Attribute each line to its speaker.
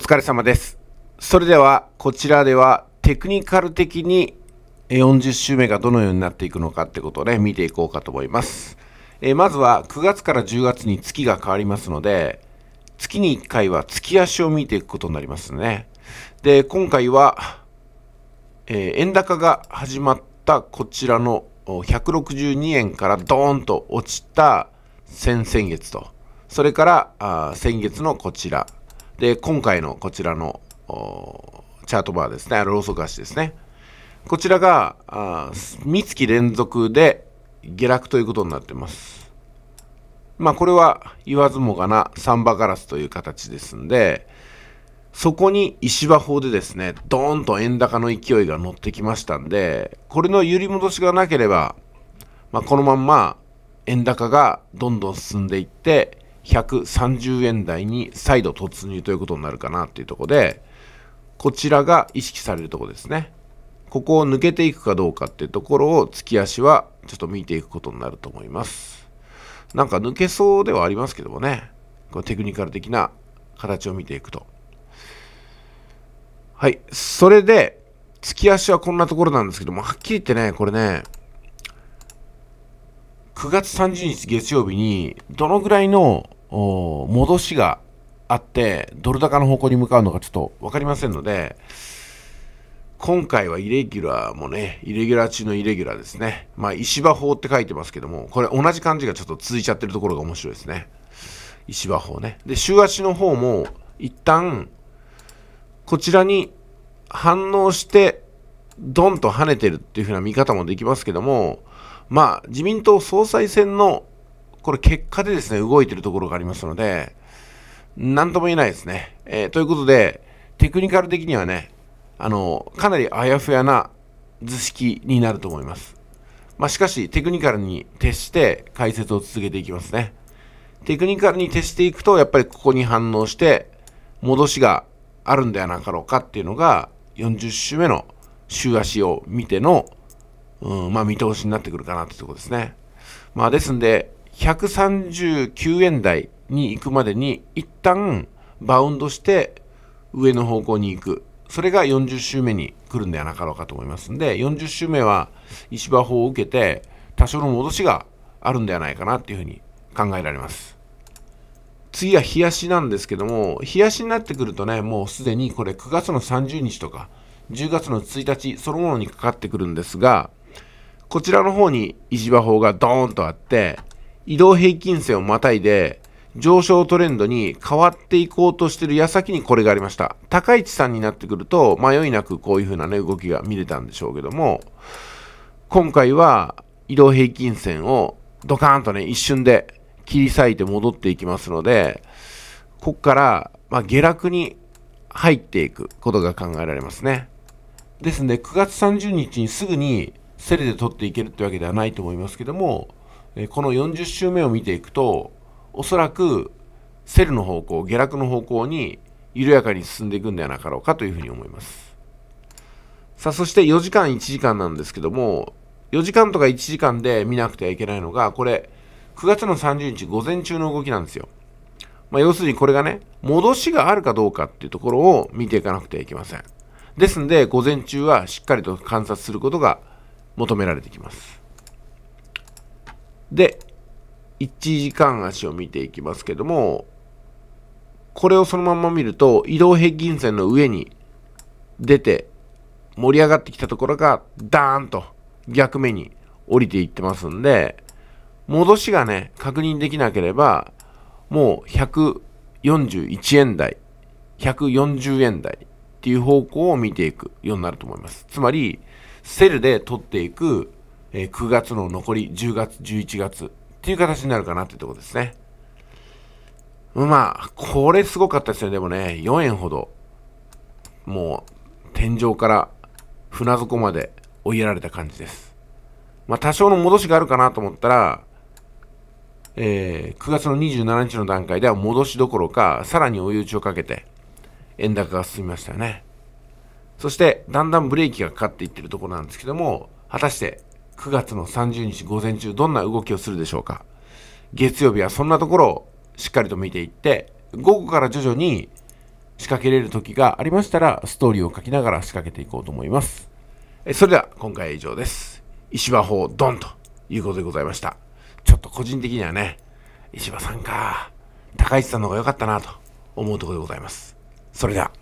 Speaker 1: 疲れ様です。それではこちらではテクニカル的に40週目がどのようになっていくのかってことをね、見ていこうかと思います。えー、まずは9月から10月に月が変わりますので、月に1回は月足を見ていくことになりますね。で、今回は、えー、円高が始まったこちらの162円からドーンと落ちた先々月と、それからあ先月のこちら、で、今回のこちらのチャートバーですね、あローソク足ですね。こちらが、あ3月連続で下落ということになってます。まあ、これは言わずもがな、サンバガラスという形ですんで、そこに石破法でですね、ドーンと円高の勢いが乗ってきましたんで、これの揺り戻しがなければ、まあ、このまんま円高がどんどん進んでいって、130円台に再度突入ということになるかなっていうとこで、こちらが意識されるとこですね。ここを抜けていくかどうかっていうところを月足はちょっと見ていくことになると思います。なんか抜けそうではありますけどもね、このテクニカル的な形を見ていくと。はい。それで、月足はこんなところなんですけども、はっきり言ってね、これね、9月30日月曜日に、どのぐらいの戻しがあってドル高の方向に向かうのがちょっと分かりませんので今回はイレギュラーもねイレギュラー中のイレギュラーですねまあ石破法って書いてますけどもこれ同じ感じがちょっと続いちゃってるところが面白いですね石破法ねで週足の方も一旦こちらに反応してドンと跳ねてるっていう風な見方もできますけどもまあ自民党総裁選のこれ結果でですね、動いてるところがありますので、なんとも言えないですね。えー、ということで、テクニカル的にはね、あの、かなりあやふやな図式になると思います。まあ、しかし、テクニカルに徹して解説を続けていきますね。テクニカルに徹していくと、やっぱりここに反応して、戻しがあるんではなかろうかっていうのが、40週目の週足を見ての、うん、まあ、見通しになってくるかなってとこですね。まあ、ですんで、139円台に行くまでに一旦バウンドして上の方向に行く。それが40周目に来るんではなかろうかと思いますんで、40周目は石破法を受けて多少の戻しがあるんではないかなっていうふうに考えられます。次は冷やしなんですけども、冷やしになってくるとね、もうすでにこれ9月の30日とか、10月の1日そのものにかかってくるんですが、こちらの方に石破法がドーンとあって、移動平均線をまたいで、上昇トレンドに変わっていこうとしてる矢先にこれがありました。高市さんになってくると、迷いなくこういうふうなね、動きが見れたんでしょうけども、今回は移動平均線をドカーンとね、一瞬で切り裂いて戻っていきますので、ここから、ま下落に入っていくことが考えられますね。ですので、9月30日にすぐにセレで取っていけるってわけではないと思いますけども、えこの40週目を見ていくとおそらくセルの方向下落の方向に緩やかに進んでいくんではなかろうかというふうに思いますさあそして4時間1時間なんですけども4時間とか1時間で見なくてはいけないのがこれ9月の30日午前中の動きなんですよ、まあ、要するにこれがね戻しがあるかどうかっていうところを見ていかなくてはいけませんですんで午前中はしっかりと観察することが求められてきますで、1時間足を見ていきますけども、これをそのまま見ると、移動平均線の上に出て、盛り上がってきたところが、ダーンと逆目に降りていってますんで、戻しがね、確認できなければ、もう141円台、140円台っていう方向を見ていくようになると思います。つまり、セルで取っていくえー、9月の残り10月、11月っていう形になるかなっていうところですね。まあ、これすごかったですね。でもね、4円ほど、もう、天井から船底まで追いやられた感じです。まあ、多少の戻しがあるかなと思ったら、えー、9月の27日の段階では戻しどころか、さらに追い打ちをかけて、円高が進みましたよね。そして、だんだんブレーキがかかっていってるところなんですけども、果たして、9月の30日午前中どんな動きをするでしょうか月曜日はそんなところをしっかりと見ていって午後から徐々に仕掛けれる時がありましたらストーリーを書きながら仕掛けていこうと思いますそれでは今回は以上です石破法ドンということでございましたちょっと個人的にはね石破さんか高市さんの方が良かったなと思うところでございますそれでは